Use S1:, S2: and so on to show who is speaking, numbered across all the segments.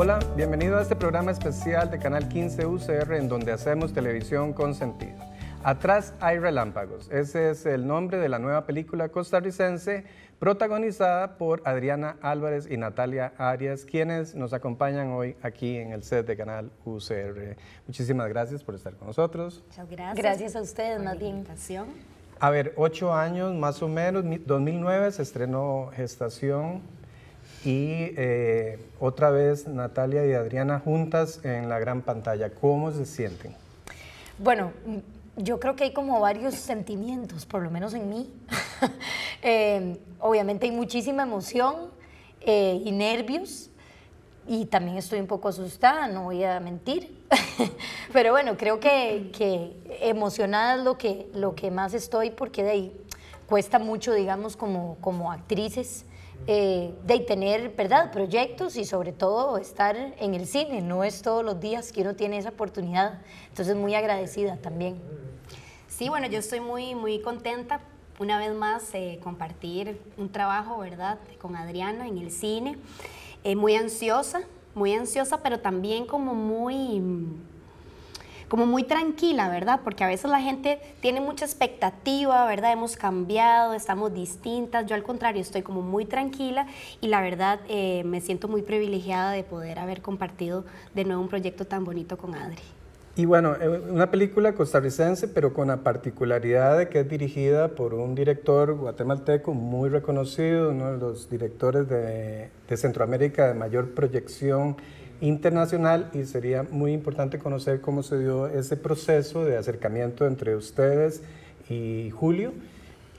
S1: Hola, bienvenido a este programa especial de Canal 15 UCR en donde hacemos televisión con sentido. Atrás hay relámpagos. Ese es el nombre de la nueva película costarricense protagonizada por Adriana Álvarez y Natalia Arias, quienes nos acompañan hoy aquí en el set de Canal UCR. Muchísimas gracias por estar con nosotros.
S2: Muchas gracias. Gracias a ustedes, más invitación.
S1: A ver, ocho años más o menos, 2009 se estrenó Gestación, y eh, otra vez Natalia y Adriana juntas en la gran pantalla. ¿Cómo se sienten?
S2: Bueno, mm, yo creo que hay como varios sentimientos, por lo menos en mí. Eh, obviamente hay muchísima emoción eh, y nervios. Y también estoy un poco asustada, no voy a mentir. Pero bueno, creo que, que, emocionada es lo que, lo que más estoy porque de ahí cuesta mucho, digamos, como, como actrices eh, de tener, ¿verdad?, proyectos y sobre todo estar en el cine. No es todos los
S3: días que uno tiene esa oportunidad. Entonces, muy agradecida también. Sí, bueno, yo estoy muy, muy contenta una vez más eh, compartir un trabajo, ¿verdad?, con Adriana en el cine. Eh, muy ansiosa, muy ansiosa, pero también como muy como muy tranquila, ¿verdad? Porque a veces la gente tiene mucha expectativa, ¿verdad? Hemos cambiado, estamos distintas. Yo al contrario, estoy como muy tranquila y la verdad eh, me siento muy privilegiada de poder haber compartido de nuevo un proyecto tan bonito con Adri.
S1: Y bueno, eh, una película costarricense, pero con la particularidad de que es dirigida por un director guatemalteco muy reconocido, uno de los directores de, de Centroamérica de mayor proyección internacional y sería muy importante conocer cómo se dio ese proceso de acercamiento entre ustedes y Julio.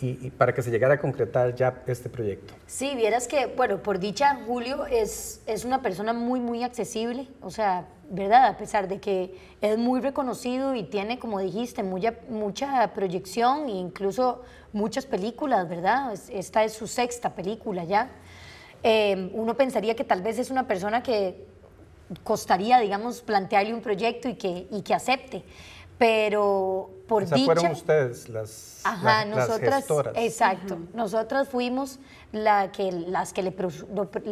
S1: Y, para que se llegara a concretar ya este proyecto?
S2: Sí, vieras que, bueno, por dicha, Julio es, es una persona muy, muy accesible, o sea, ¿verdad? A pesar de que es muy reconocido y tiene, como dijiste, mucha, mucha proyección e incluso muchas películas, ¿verdad? Esta es su sexta película ya. Eh, uno pensaría que tal vez es una persona que costaría, digamos, plantearle un proyecto y que, y que acepte. Pero por mí. fueron
S1: ustedes las, ajá, nosotras, Exacto.
S2: Nosotras fuimos la que, las que le,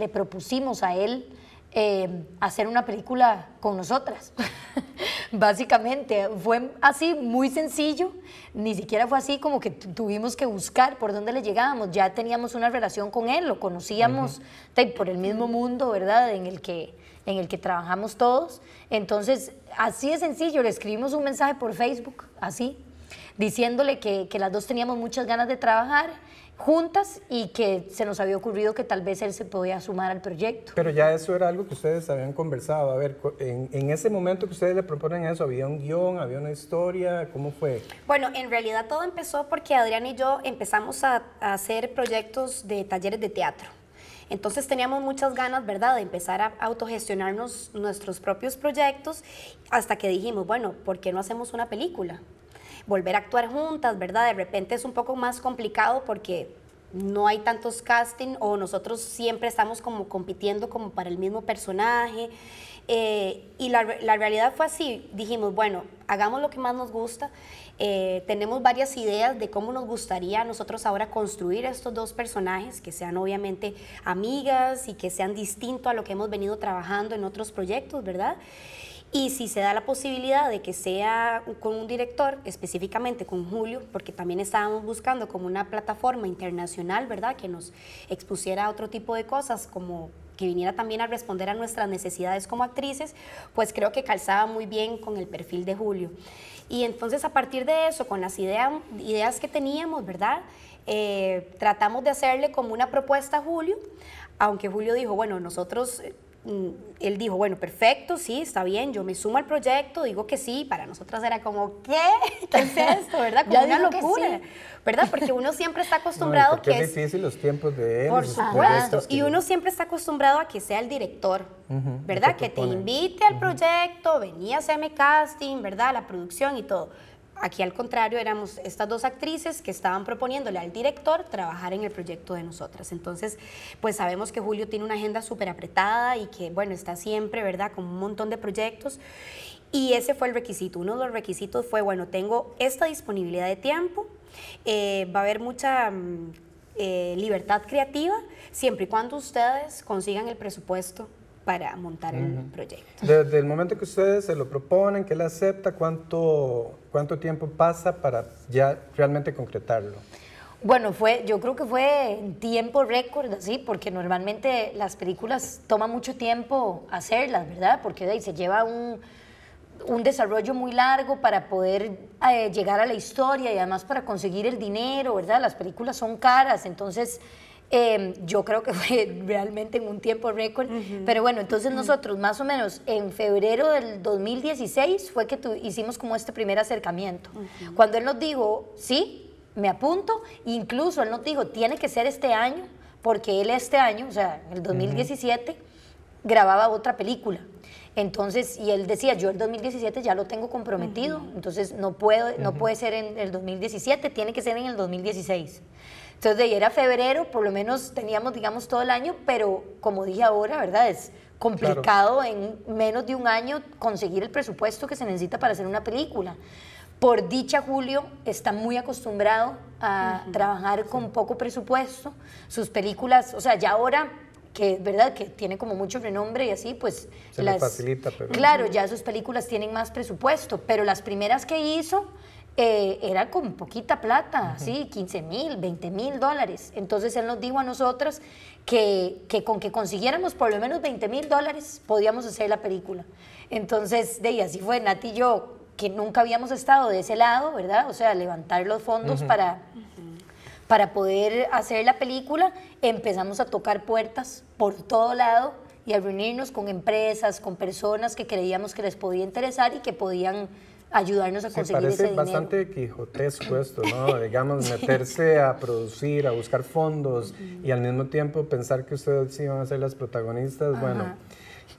S2: propusimos a él eh, hacer una película con nosotras. Básicamente, fue así, muy sencillo, ni siquiera fue así como que tuvimos que buscar por dónde le llegábamos, ya teníamos una relación con él, lo conocíamos por el mismo mundo, ¿verdad? En el que en el que trabajamos todos. Entonces, así de sencillo, le escribimos un mensaje por Facebook, así, diciéndole que, las dos teníamos muchas ganas de trabajar juntas y que se nos había ocurrido que tal vez él se podía sumar al proyecto.
S1: Pero ya eso era algo que ustedes habían conversado. A ver, en, ese momento que ustedes le proponen eso, ¿había un guión, había una historia? ¿Cómo fue?
S3: Bueno, en realidad todo empezó porque Adrián y yo empezamos a hacer proyectos de talleres de teatro. Entonces teníamos muchas ganas, ¿verdad?, de empezar a autogestionarnos nuestros propios proyectos hasta que dijimos, bueno, ¿por qué no hacemos una película? Volver a actuar juntas, ¿verdad? De repente es un poco más complicado porque no hay tantos casting o nosotros siempre estamos como compitiendo como para el mismo personaje. Eh, y la, realidad fue así, dijimos, bueno, hagamos lo que más nos gusta, eh, tenemos varias ideas de cómo nos gustaría a nosotros ahora construir estos dos personajes, que sean obviamente amigas y que sean distinto a lo que hemos venido trabajando en otros proyectos, ¿verdad? Y si se da la posibilidad de que sea con un director, específicamente con Julio, porque también estábamos buscando como una plataforma internacional, ¿verdad? Que nos expusiera a otro tipo de cosas, como que viniera también a responder a nuestras necesidades como actrices, pues creo que calzaba muy bien con el perfil de Julio. Y entonces a partir de eso, con las ideas que teníamos, ¿verdad? Eh, tratamos de hacerle como una propuesta a Julio, aunque Julio dijo, bueno, nosotros Mm, él dijo, bueno, perfecto, sí, está bien, yo me sumo al proyecto, digo que sí, para nosotras era como, ¿qué? ¿Qué es ¿Verdad? Como una locura, ¿verdad? Porque uno siempre está acostumbrado que
S1: los tiempos de Por supuesto,
S3: y uno siempre está acostumbrado a que sea el director, ¿verdad? Que te, invite al proyecto, venía a hacerme casting, ¿verdad? La producción y todo. Aquí al contrario éramos estas dos actrices que estaban proponiéndole al director trabajar en el proyecto de nosotras. Entonces, pues sabemos que Julio tiene una agenda súper apretada y que, bueno, está siempre, ¿verdad?, con un montón de proyectos. Y ese fue el requisito. Uno de los requisitos fue, bueno, tengo esta disponibilidad de tiempo, eh, va a haber mucha mm, eh, libertad creativa, siempre y cuando ustedes consigan el presupuesto para montar un el proyecto.
S1: Desde el momento que ustedes se lo proponen, que él acepta, ¿cuánto, cuánto tiempo pasa para ya realmente concretarlo?
S2: Bueno, fue, yo creo que fue en tiempo récord, así, porque normalmente las películas toman mucho tiempo hacerlas, ¿verdad? Porque se lleva un, desarrollo muy largo para poder eh, llegar a la historia y además para conseguir el dinero, ¿verdad? Las películas son caras, entonces Em, yo creo que fue realmente en un tiempo récord. Pero bueno, entonces nosotros más o menos en febrero del 2016 fue que hicimos como este primer acercamiento. Cuando él nos dijo, sí, me apunto, incluso él nos dijo, tiene que ser este año, porque él este año, o sea, en el 2017, grababa otra película. Entonces, y él decía, yo el 2017 ya lo tengo comprometido, entonces no, puedo, no puede ser en el 2017, tiene que ser en el 2016. Entonces, de ahí era febrero, por lo menos teníamos, digamos, todo el año, pero como dije ahora, ¿verdad? Es complicado en menos de un año conseguir el presupuesto que se necesita para hacer una película. Por dicha, Julio está muy acostumbrado a trabajar con poco presupuesto. Sus películas, o sea, ya ahora que verdad que tiene como mucho renombre y así, pues se facilita, claro, ya sus películas tienen más presupuesto, pero las primeras que hizo eh, era con poquita plata, así, 15 mil, 20 mil dólares. Entonces él nos dijo a nosotras que, que con que consiguiéramos por lo menos 20 mil dólares podíamos hacer la película. Entonces, de ahí así fue, Nati y yo, que nunca habíamos estado de ese lado, ¿verdad? O sea, levantar los fondos para, para poder hacer la película, empezamos a tocar puertas por todo lado y a reunirnos con empresas, con personas que creíamos que les podía interesar y que podían ayudarnos a conseguir sí, parece bastante
S1: quijotesco esto, ¿no? Digamos, meterse a producir, a buscar fondos y al mismo tiempo pensar que ustedes sí van a ser las protagonistas, bueno.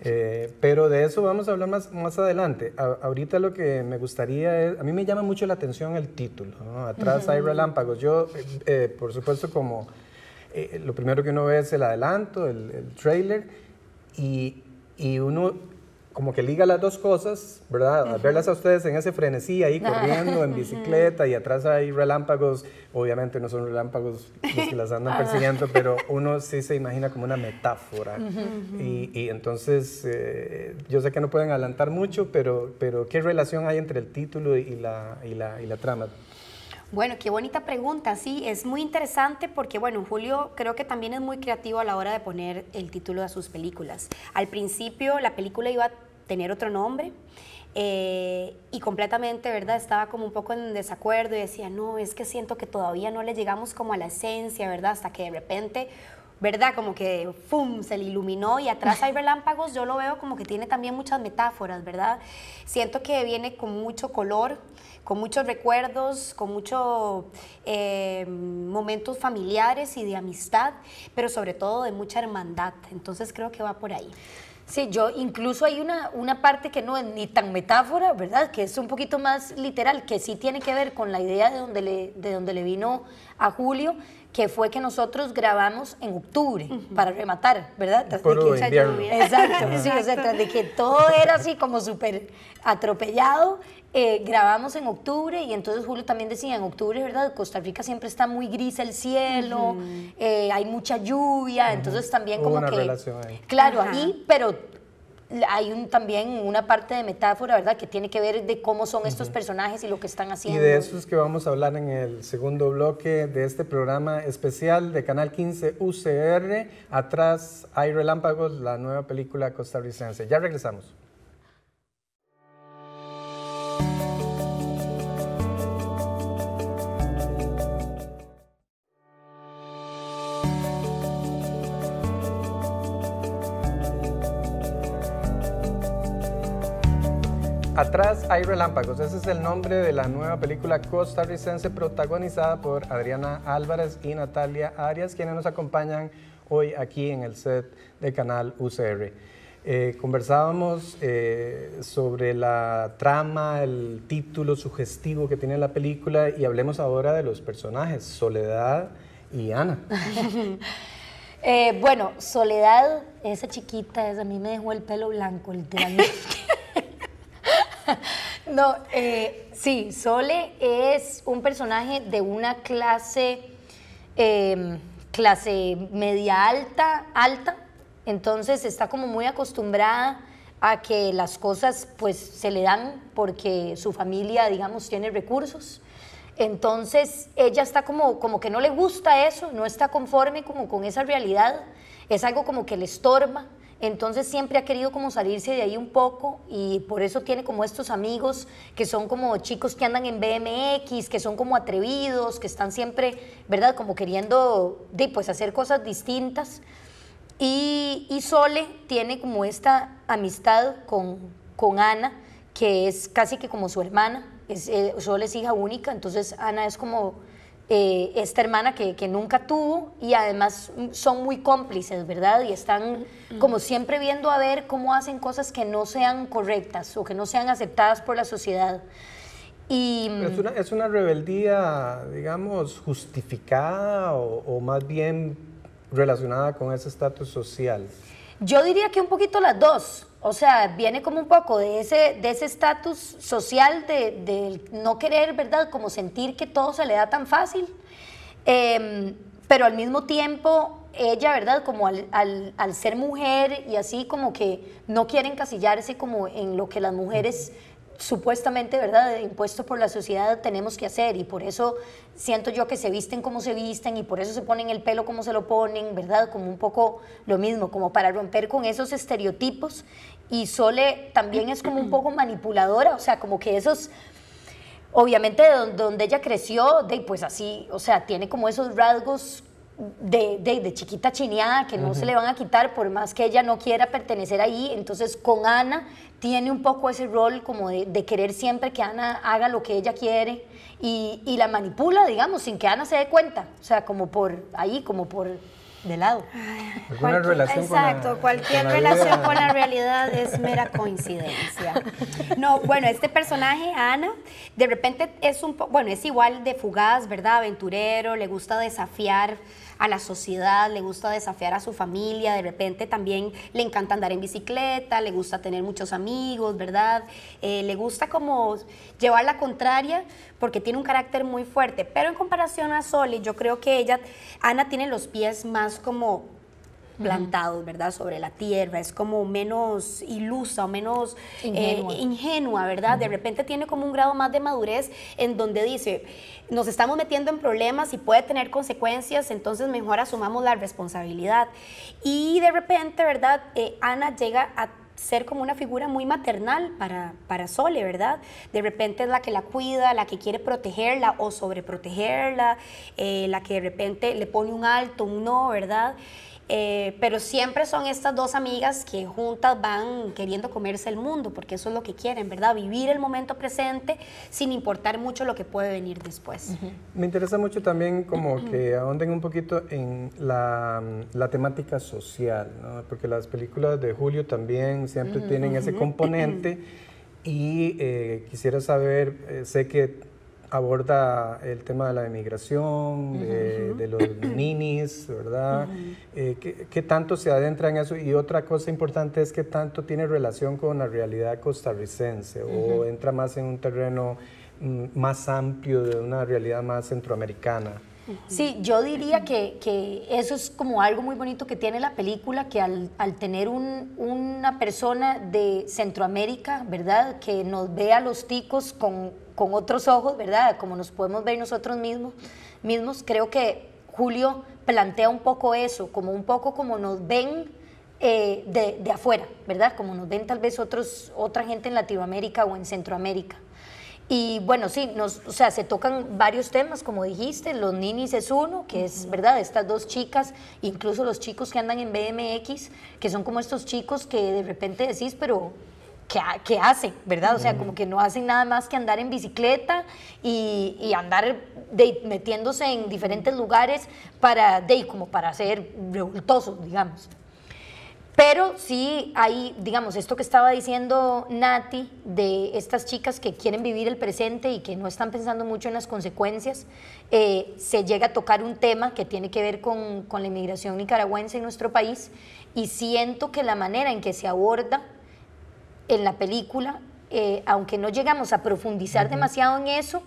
S1: Eh, pero de eso vamos a hablar más, más adelante. ahorita lo que me gustaría es, a mí me llama mucho la atención el título, ¿no? Atrás hay relámpagos. Yo, eh, eh, por supuesto, como lo primero que uno ve es el adelanto, el, el trailer, y, y uno como que liga las dos cosas, ¿verdad? Verlas a ustedes en ese frenesí ahí corriendo en bicicleta y atrás hay relámpagos, obviamente no son relámpagos los que las andan persiguiendo, pero uno sí se imagina como una metáfora. y, entonces, eh, yo sé que no pueden adelantar mucho, pero, pero ¿qué relación hay entre el título y y la trama?
S3: Bueno, qué bonita pregunta, sí, es muy interesante porque, bueno, Julio creo que también es muy creativo a la hora de poner el título de sus películas. Al principio la película iba a tener otro nombre, eh, y completamente, ¿verdad? Estaba como un poco en desacuerdo y decía, no, es que siento que todavía no le llegamos como a la esencia, ¿verdad? Hasta que de repente ¿verdad? Como que, ¡fum!, se le iluminó y atrás hay relámpagos, yo lo veo como que tiene también muchas metáforas, ¿verdad? Siento que viene con mucho color, con muchos recuerdos, con muchos em, momentos familiares y de amistad, pero sobre todo de mucha hermandad. Entonces creo que va por ahí. Sí, yo incluso hay una, una
S2: parte que no es ni tan metáfora, ¿verdad? Que es un poquito más literal, que sí tiene que ver con la idea de donde de donde le vino a Julio, que fue que nosotros grabamos en octubre para rematar, ¿verdad? Tras que, Exacto, sí, de que todo era así como súper atropellado, eh, grabamos en octubre y entonces Julio también decía, en octubre, ¿verdad? Costa Rica siempre está muy gris el cielo, eh, hay mucha lluvia, entonces también como que... Relación ahí. Claro, ahí, pero hay un, también una parte de metáfora, ¿verdad?, que tiene que ver de cómo son estos personajes y lo que están haciendo. Y de eso
S1: es que vamos a hablar en el segundo bloque de este programa especial de Canal 15 UCR. Atrás hay Relámpagos, la nueva película costarricense. Ya regresamos. Hay Relámpagos, ese es el nombre de la nueva película costarricense protagonizada por Adriana Álvarez y Natalia Arias, quienes nos acompañan hoy aquí en el set de Canal UCR. Eh, conversábamos eh, sobre la trama, el título sugestivo que tiene la película y hablemos ahora de los personajes, Soledad y Ana.
S2: Eh, bueno, Soledad, esa chiquita, esa a mí me dejó el pelo blanco, literalmente. no, eh, sí, Sole es un personaje de una clase, em, clase media alta, alta, entonces está como muy acostumbrada a que las cosas pues se le dan porque su familia, digamos, tiene recursos. Entonces ella está como, como que no le gusta eso, no está conforme como con esa realidad, es algo como que le estorba, entonces siempre ha querido como salirse de ahí un poco y por eso tiene como estos amigos que son como chicos que andan en BMX, que son como atrevidos, que están siempre, ¿verdad? Como queriendo pues, hacer cosas distintas. Y, Sole tiene como esta amistad con, con Ana, que es casi que como su hermana. Es, eh, Sole es hija única, entonces Ana es como eh, esta hermana que, que, nunca tuvo y además son muy cómplices, ¿verdad? Y están como siempre viendo a ver cómo hacen cosas que no sean correctas o que no sean aceptadas por la sociedad. Y,
S1: es, una, es, una, rebeldía, digamos, justificada o, o más bien relacionada con ese estatus social.
S2: Yo diría que un poquito las dos, o sea, viene como un poco de ese de ese estatus social de, de, no querer, ¿verdad? Como sentir que todo se le da tan fácil. Em, pero al mismo tiempo, ella, ¿verdad? Como al, al, al, ser mujer y así como que no quiere encasillarse como en lo que las mujeres supuestamente, ¿verdad?, de impuesto por la sociedad tenemos que hacer y por eso siento yo que se visten como se visten y por eso se ponen el pelo como se lo ponen, ¿verdad? Como un poco lo mismo, como para romper con esos estereotipos y Sole también es como un poco manipuladora, o sea, como que esos obviamente donde ella creció, de, pues así, o sea, tiene como esos rasgos de, chiquita chineada que no se le van a quitar por más que ella no quiera pertenecer ahí. Entonces con Ana tiene un poco ese rol como de, querer siempre que Ana haga lo que ella quiere y, la manipula, digamos, sin que Ana se dé cuenta. O sea, como por ahí, como por de lado.
S3: relación exacto, cualquier relación con la realidad es mera coincidencia. No, bueno, este personaje, Ana, de repente es un poco, bueno, es igual de fugaz, ¿verdad? Aventurero, le gusta desafiar a la sociedad, le gusta desafiar a su familia, de repente también le encanta andar en bicicleta, le gusta tener muchos amigos, ¿verdad? Eh, le gusta como llevar la contraria porque tiene un carácter muy fuerte, pero en comparación a Soli, yo creo que ella, Ana tiene los pies más como plantados, ¿verdad? Sobre la tierra, es como menos ilusa o menos eh, ingenua, ¿verdad? De repente tiene como un grado más de madurez en donde dice, nos estamos metiendo en problemas y puede tener consecuencias, entonces mejor asumamos la responsabilidad. Y de repente, ¿verdad? Eh, Ana llega a ser como una figura muy maternal para, para Sole, ¿verdad? De repente es la que la cuida, la que quiere protegerla o sobreprotegerla, eh, la que de repente le pone un alto, un no, ¿verdad? Eh, pero siempre son estas dos amigas que juntas van queriendo comerse el mundo, porque eso es lo que quieren, ¿verdad? Vivir el momento presente sin importar mucho lo que puede venir después.
S1: Me interesa mucho también como que ahonden un poquito en la, temática social, ¿no? porque las películas de Julio también siempre tienen ese componente y eh, quisiera saber, eh, sé que aborda el tema de la emigración, de, los ninis, ¿verdad? Eh, ¿qué, tanto se adentra en eso? Y otra cosa importante es que tanto tiene relación con la realidad costarricense o entra más en un terreno mm, más amplio de una realidad más centroamericana.
S2: Sí, yo diría que, que, eso es como algo muy bonito que tiene la película, que al, al tener un, una persona de Centroamérica, ¿verdad? Que nos vea los ticos con, con otros ojos, ¿verdad? Como nos podemos ver nosotros mismos, mismos creo que Julio plantea un poco eso, como un poco como nos ven eh, de, de, afuera, ¿verdad? Como nos ven tal vez otros, otra gente en Latinoamérica o en Centroamérica. Y bueno, sí, nos, o sea, se tocan varios temas, como dijiste, los ninis es uno, que es verdad, estas dos chicas, incluso los chicos que andan en BMX, que son como estos chicos que de repente decís, pero ¿qué, hacen? ¿Verdad? O sea, como que no hacen nada más que andar en bicicleta y, andar metiéndose en diferentes lugares para, de, como para ser revoltosos, digamos. Pero sí hay, digamos, esto que estaba diciendo Nati, de estas chicas que quieren vivir el presente y que no están pensando mucho en las consecuencias, eh, se llega a tocar un tema que tiene que ver con, la inmigración nicaragüense en nuestro país y siento que la manera en que se aborda en la película eh, aunque no llegamos a profundizar demasiado en eso,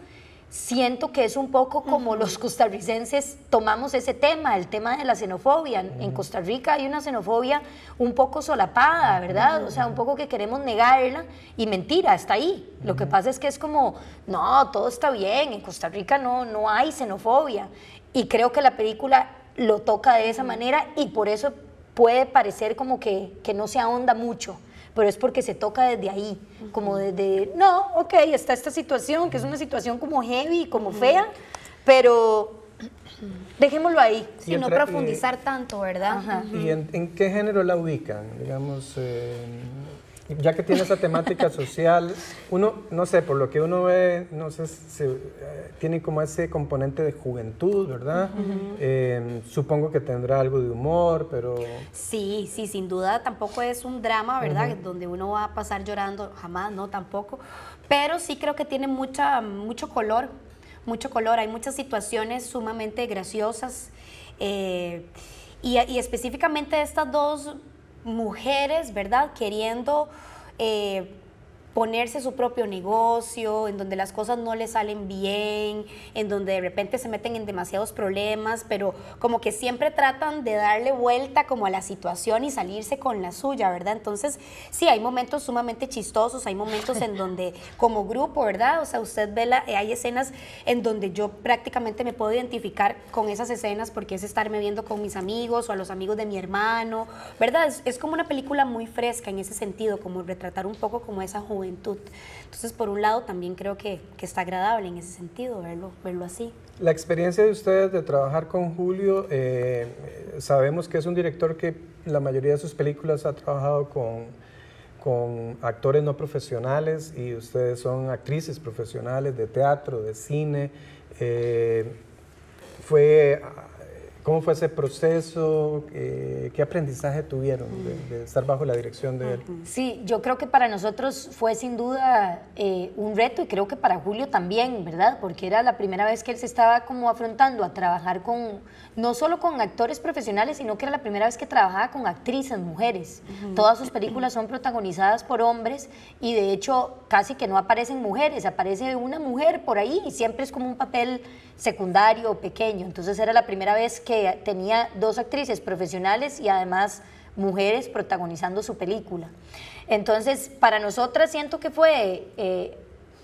S2: siento que es un poco como los costarricenses tomamos ese tema, el tema de la xenofobia. En Costa Rica hay una xenofobia un poco solapada, ¿verdad? O sea, un poco que queremos negarla y mentira, está ahí. Lo que pasa es que es como, no, todo está bien, en Costa Rica no, no hay xenofobia. Y creo que la película lo toca de esa manera y por eso puede parecer como que no se ahonda mucho pero es porque se toca desde ahí, como desde, no, ok, está esta situación, que es una situación como heavy, como fea, pero
S3: dejémoslo ahí. Y, no eh, profundizar tanto, ¿verdad? ¿Y
S1: en, qué género la ubican? Digamos... Eh, ya que tiene esa temática social, uno, no sé, por lo que uno ve, no sé, eh, tiene como ese componente de juventud, ¿verdad? Em, supongo que tendrá algo de humor, pero...
S3: Sí, sí, sin duda tampoco es un drama, ¿verdad? Donde uno va a pasar llorando, jamás, no, tampoco. Pero sí creo que tiene mucha, mucho color, mucho color. Hay muchas situaciones sumamente graciosas. Eh, y específicamente estas dos mujeres, ¿verdad? Queriendo eh, ponerse su propio negocio, en donde las cosas no le salen bien, en donde de repente se meten en demasiados problemas, pero como que siempre tratan de darle vuelta como a la situación y salirse con la suya, ¿verdad? Entonces, sí, hay momentos sumamente chistosos, hay momentos en donde como grupo, ¿verdad? O sea, usted ve, la, eh, hay escenas en donde yo prácticamente me puedo identificar con esas escenas porque es estarme viendo con mis amigos o a los amigos de mi hermano, ¿verdad? Es, es como una película muy fresca en ese sentido, como retratar un poco como esa juventud entonces, por un lado, también creo que, que está agradable en ese sentido verlo, verlo así.
S1: La experiencia de ustedes de trabajar con Julio, eh, sabemos que es un director que la mayoría de sus películas ha trabajado con, con actores no profesionales y ustedes son actrices profesionales de teatro, de cine. Eh, fue ¿Cómo fue ese proceso? Eh, ¿Qué aprendizaje tuvieron mm. de, estar bajo la dirección de él?
S2: Sí, yo creo que para nosotros fue sin duda eh, un reto y creo que para Julio también, ¿verdad? Porque era la primera vez que él se estaba como afrontando a trabajar con, no solo con actores profesionales, sino que era la primera vez que trabajaba con actrices mujeres. Todas sus películas son protagonizadas por hombres y de hecho casi que no aparecen mujeres, aparece una mujer por ahí y siempre es como un papel secundario o pequeño. Entonces era la primera vez que que tenía dos actrices profesionales y además mujeres protagonizando su película. Entonces, para nosotras siento que fue eh,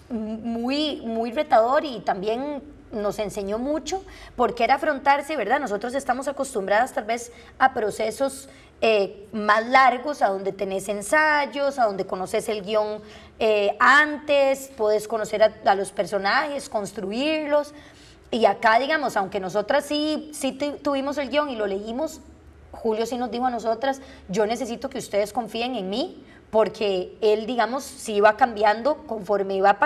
S2: muy, muy retador y también nos enseñó mucho porque era afrontarse, ¿verdad? Nosotros estamos acostumbradas tal vez a procesos eh, más largos, a donde tenés ensayos, a donde conoces el guión eh, antes, podés conocer a los personajes, construirlos. Y acá, digamos, aunque nosotras sí, sí tuvimos el guión y lo leímos, Julio sí nos dijo a nosotras, yo necesito que ustedes confíen en mí porque él, digamos, si iba cambiando conforme va,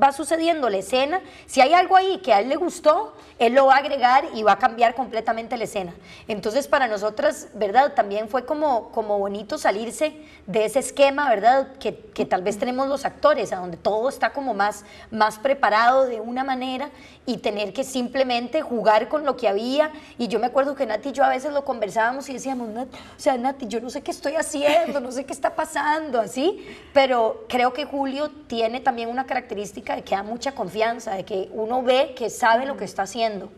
S2: va sucediendo la escena. Si hay algo ahí que a él le gustó, él lo va a agregar y va a cambiar completamente la escena. Entonces, para nosotras, ¿verdad? También fue como, como bonito salirse de ese esquema, ¿verdad? Que, que tal vez tenemos los actores, a donde todo está como más, más preparado de una manera y tener que simplemente jugar con lo que había. Y yo me acuerdo que Nati y yo a veces lo conversábamos y decíamos, o sea, Nati, yo no sé qué estoy haciendo, no sé qué está pasando así, pero creo que Julio tiene también una característica de que da mucha confianza, de que uno ve que sabe lo que está haciendo.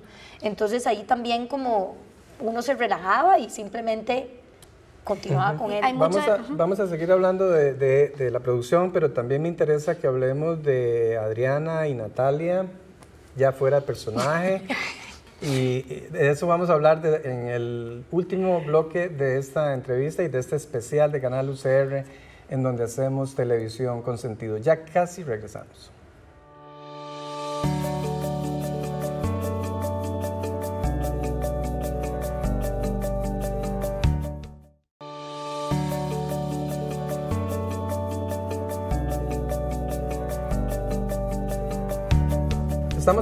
S2: Entonces ahí también como uno se relajaba y simplemente continuaba con él.
S1: Vamos, a, seguir hablando de, la producción, pero también me interesa que hablemos de Adriana y Natalia, ya fuera de personaje. y de eso vamos a hablar en el último bloque de esta entrevista y de este especial de Canal UCR en donde hacemos televisión con sentido. Ya casi regresamos.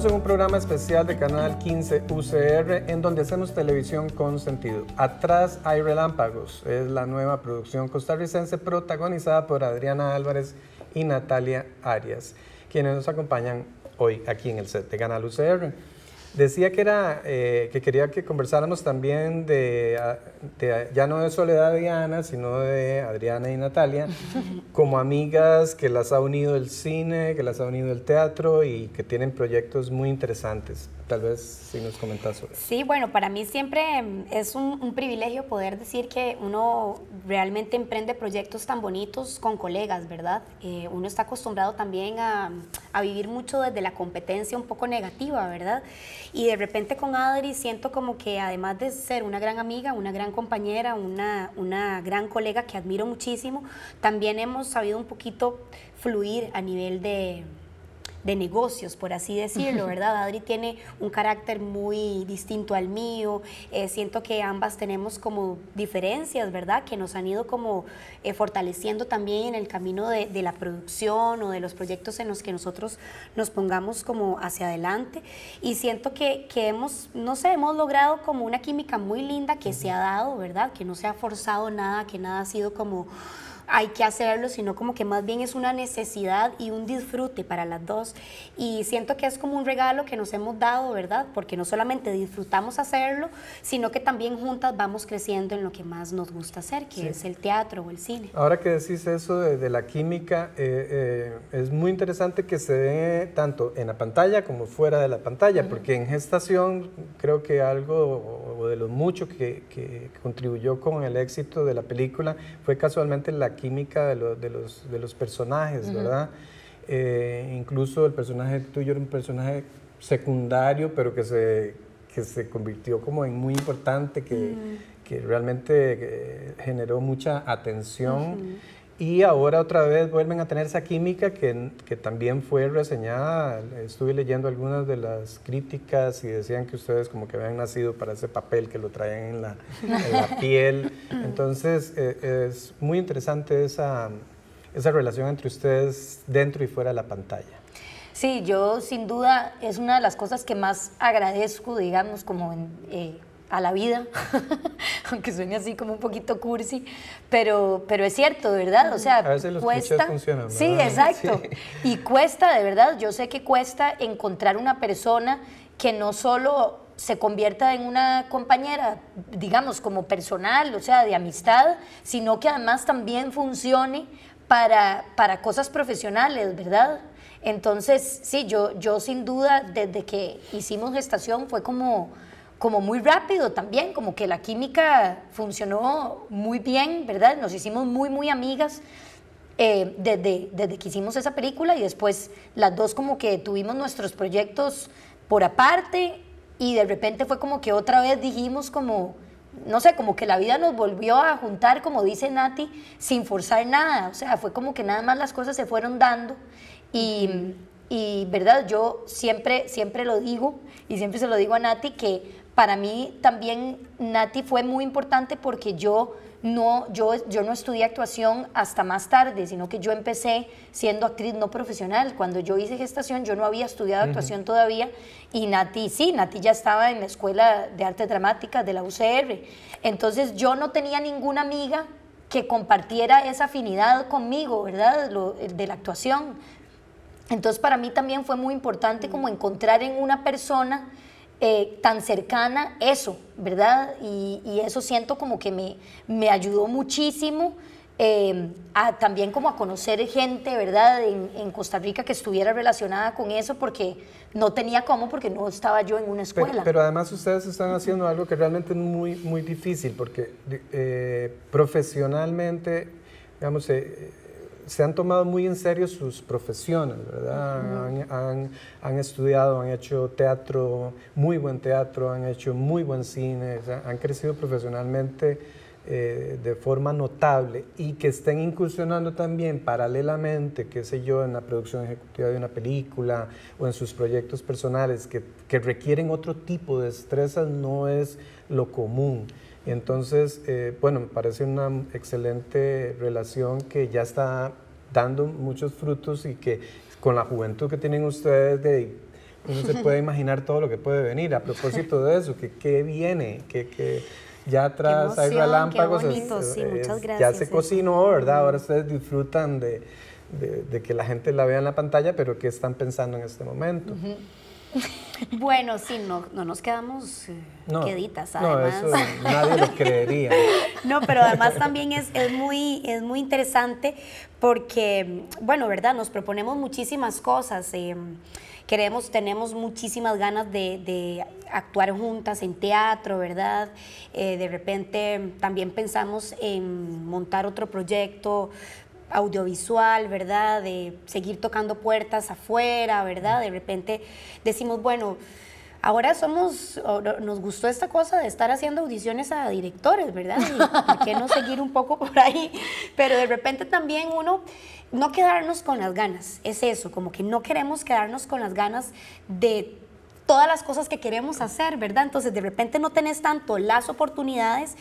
S1: en un programa especial de Canal 15 UCR en donde hacemos televisión con sentido. Atrás hay relámpagos. Es la nueva producción costarricense protagonizada por Adriana Álvarez y Natalia Arias, quienes nos acompañan hoy aquí en el set de Canal UCR. Decía que, era, eh, que quería que conversáramos también de, ah, ah, ya no de Soledad y Ana, sino de Adriana y Natalia, como amigas que las ha unido el cine, que las ha unido el teatro y que tienen proyectos muy interesantes tal vez si nos comentas sobre
S3: Sí, bueno, para mí siempre em, es un, privilegio poder decir que uno realmente emprende proyectos tan bonitos con colegas, ¿verdad? Eh, uno está acostumbrado también a, a, vivir mucho desde la competencia un poco negativa, ¿verdad? Y de repente con Adri siento como que además de ser una gran amiga, una gran compañera, una, una gran colega que admiro muchísimo, también hemos sabido un poquito fluir a nivel de de negocios, por así decirlo, ¿verdad? Adri tiene un carácter muy distinto al mío, eh, siento que ambas tenemos como diferencias, ¿verdad? Que nos han ido como eh, fortaleciendo también en el camino de, la producción o de los proyectos en los que nosotros nos pongamos como hacia adelante. Y siento que, que hemos, no sé, hemos logrado como una química muy linda que se ha dado, ¿verdad? Que no se ha forzado nada, que nada ha sido como hay que hacerlo, sino como que más bien es una necesidad y un disfrute para las dos. Y siento que es como un regalo que nos hemos dado, ¿verdad? Porque no solamente disfrutamos hacerlo, sino que también juntas vamos creciendo en lo que más nos gusta hacer, que es el teatro o el cine.
S1: Ahora que decís eso de, la química, eh, eh, es muy interesante que se dé tanto en la pantalla como fuera de la pantalla, porque en gestación creo que algo o de lo mucho que, que contribuyó con el éxito de la película fue casualmente la química de, de, los, personajes, ¿verdad? Eh, incluso el personaje tuyo era un personaje secundario, pero que se, se convirtió como en muy importante, que, realmente eh, generó mucha atención. Y ahora otra vez vuelven a tener esa química que, que, también fue reseñada. Estuve leyendo algunas de las críticas y decían que ustedes como que habían nacido para ese papel que lo traen en la, piel. Entonces eh, es muy interesante esa, esa relación entre ustedes dentro y fuera de la pantalla.
S2: Sí, yo sin duda es una de las cosas que más agradezco, digamos, como en, eh, a la vida, aunque suene así como un poquito cursi, pero, pero es cierto, de verdad, o sea, cuesta, Sí, exacto. Y cuesta, de verdad, yo sé que cuesta encontrar una persona que no solo se convierta en una compañera, digamos, como personal, o sea, de amistad, sino que además también funcione para, para cosas profesionales, ¿verdad? Entonces, sí, yo, yo sin duda, desde que hicimos gestación, fue como como muy rápido también, como que la química funcionó muy bien, ¿verdad? Nos hicimos muy, muy amigas eh, desde, desde que hicimos esa película y después las dos como que tuvimos nuestros proyectos por aparte y de repente fue como que otra vez dijimos como, no sé, como que la vida nos volvió a juntar, como dice Nati, sin forzar nada, o sea, fue como que nada más las cosas se fueron dando y... Y verdad, yo siempre, siempre lo digo y siempre se lo digo a Nati que para mí también Nati fue muy importante porque yo no, yo, yo no estudié actuación hasta más tarde, sino que yo empecé siendo actriz no profesional. Cuando yo hice gestación, yo no había estudiado actuación todavía y Nati, sí, Nati ya estaba en la Escuela de Artes Dramáticas de la UCR. Entonces yo no tenía ninguna amiga que compartiera esa afinidad conmigo, ¿verdad? de la actuación. Entonces para mí también fue muy importante mm. como encontrar en una persona eh, tan cercana eso, ¿verdad? Y, eso siento como que me, me ayudó muchísimo. Eh, también como a conocer gente, ¿verdad?, en, en, Costa Rica que estuviera relacionada con eso, porque no tenía cómo, porque no estaba yo en una escuela. Pero,
S1: además ustedes están haciendo algo que realmente es muy, muy difícil, porque eh, profesionalmente, digamos, se han tomado muy en serio sus profesiones, ¿verdad? han, estudiado, han hecho teatro, muy buen teatro, han hecho muy buen cine, han crecido profesionalmente eh, de forma notable y que estén incursionando también paralelamente, qué sé yo, en la producción ejecutiva de una película o en sus proyectos personales que, que requieren otro tipo de destrezas, no es lo común. Y entonces, eh, bueno, me parece una excelente relación que ya está dando muchos frutos y que con la juventud que tienen ustedes de uno se puede imaginar todo lo que puede venir. A propósito de eso, ¿qué, qué viene? ¿Qué, ya atrás hay relámpagos. Bonito, ya se eh. cocinó, ¿verdad? Ahora ustedes disfrutan de, de, que la gente la vea en la pantalla, pero ¿qué están pensando en este momento?
S3: Bueno, sí, no, nos quedamos eh, queditas, además. No, nadie lo creería. no, pero además también es, muy, es muy interesante porque, bueno, ¿verdad? Nos proponemos muchísimas cosas. Eh, queremos, tenemos muchísimas ganas de, actuar juntas en teatro, ¿verdad? Eh, de repente también pensamos en montar otro proyecto audiovisual, ¿verdad? De seguir tocando puertas afuera, ¿verdad? De repente decimos, bueno, ahora somos, nos gustó esta cosa de estar haciendo audiciones a directores, ¿verdad? ¿Por qué no seguir un poco por ahí? Pero de repente también uno, no quedarnos con las ganas, es eso, como que no queremos quedarnos con las ganas de todas las cosas que queremos hacer, ¿verdad? Entonces de repente no tenés tanto las oportunidades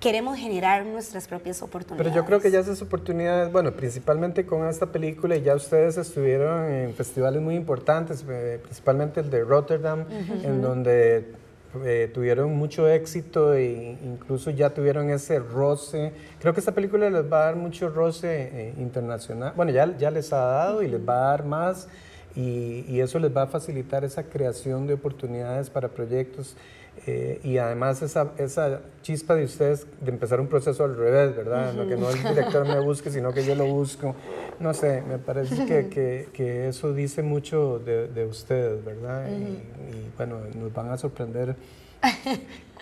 S3: queremos generar nuestras propias oportunidades. Pero yo creo que ya
S1: esas oportunidades, bueno, principalmente con esta película, y ya ustedes estuvieron en festivales muy importantes, eh, principalmente el de Rotterdam, en donde eh, tuvieron mucho éxito e incluso ya tuvieron ese roce. Creo que esta película les va a dar mucho roce eh, internacional. Bueno, ya, ya les ha dado y les va a dar más y, y eso les va a facilitar esa creación de oportunidades para proyectos. Eh, y además esa, esa, chispa de ustedes de empezar un proceso al revés, ¿verdad? Uh que no el director me busque, sino que yo lo busco. No sé, me parece que, que, eso dice mucho de, ustedes, ¿verdad? y, bueno, nos van a sorprender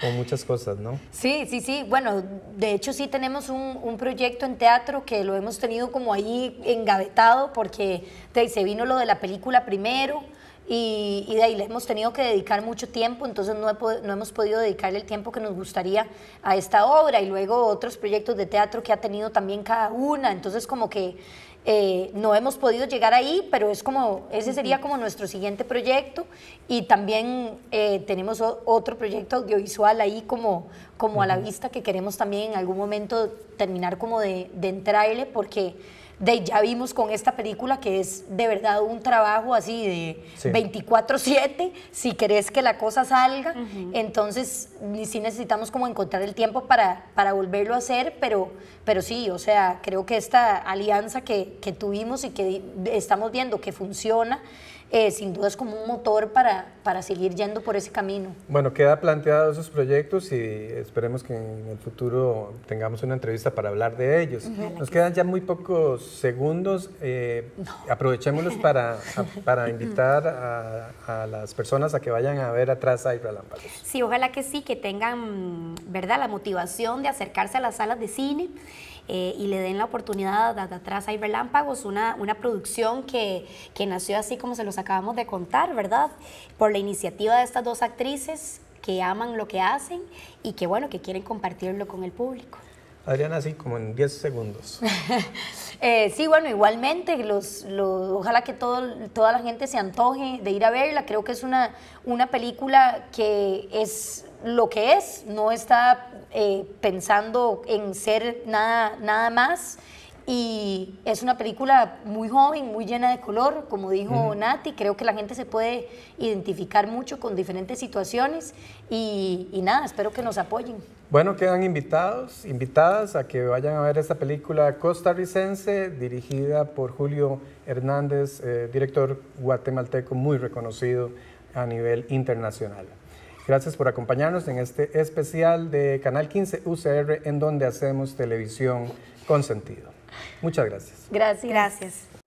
S1: con muchas cosas, ¿no?
S2: Sí, sí, sí. Bueno, de hecho sí tenemos un, un proyecto en teatro que lo hemos tenido como ahí engavetado porque se vino lo de la película primero y, de ahí le hemos tenido que dedicar mucho tiempo, entonces no, hemos podido dedicarle el tiempo que nos gustaría a esta obra y luego otros proyectos de teatro que ha tenido también cada una, entonces como que eh, no hemos podido llegar ahí, pero es como, ese sería como nuestro siguiente proyecto y también eh, tenemos otro proyecto audiovisual ahí como, como a la vista que queremos también en algún momento terminar como de, de entrarle porque de, ya vimos con esta película que es de verdad un trabajo así de 24/7, si querés que la cosa salga, entonces sí necesitamos como encontrar el tiempo para, para volverlo a hacer, pero, pero sí, o sea, creo que esta alianza que, que tuvimos y que estamos viendo que funciona, eh, sin duda es como un motor para, para seguir yendo por ese camino.
S1: Bueno, queda planteados esos proyectos y esperemos que en el futuro tengamos una entrevista para hablar de ellos. Nos quedan ya muy pocos segundos, eh, aprovechémoslos para, para invitar a, las personas a que vayan a ver atrás a la relámpagos.
S3: Sí, ojalá que sí, que tengan, ¿verdad?, la motivación de acercarse a las salas de cine. Eh, y le den la oportunidad de Atrás hay Relámpagos, una, una producción que, que nació así como se los acabamos de contar, ¿verdad? Por la iniciativa de estas dos actrices que aman lo que hacen y que bueno, que quieren compartirlo con el público.
S1: Adriana, así como en 10 segundos.
S3: Eh, sí, bueno, igualmente, los,
S2: ojalá que todo, toda la gente se antoje de ir a verla. Creo que es una, una película que es lo que es, no está eh, pensando en ser nada, nada más. Y es una película muy joven, muy llena de color, como dijo Nati, creo que la gente se puede identificar mucho con diferentes situaciones y, nada, espero que nos apoyen.
S1: Bueno, quedan invitados, invitadas a que vayan a ver esta película costarricense dirigida por Julio Hernández, eh, director guatemalteco muy reconocido a nivel internacional. Gracias por acompañarnos en este especial de Canal 15 UCR en donde hacemos televisión con sentido. Muchas gracias.
S3: Gracias. Gracias.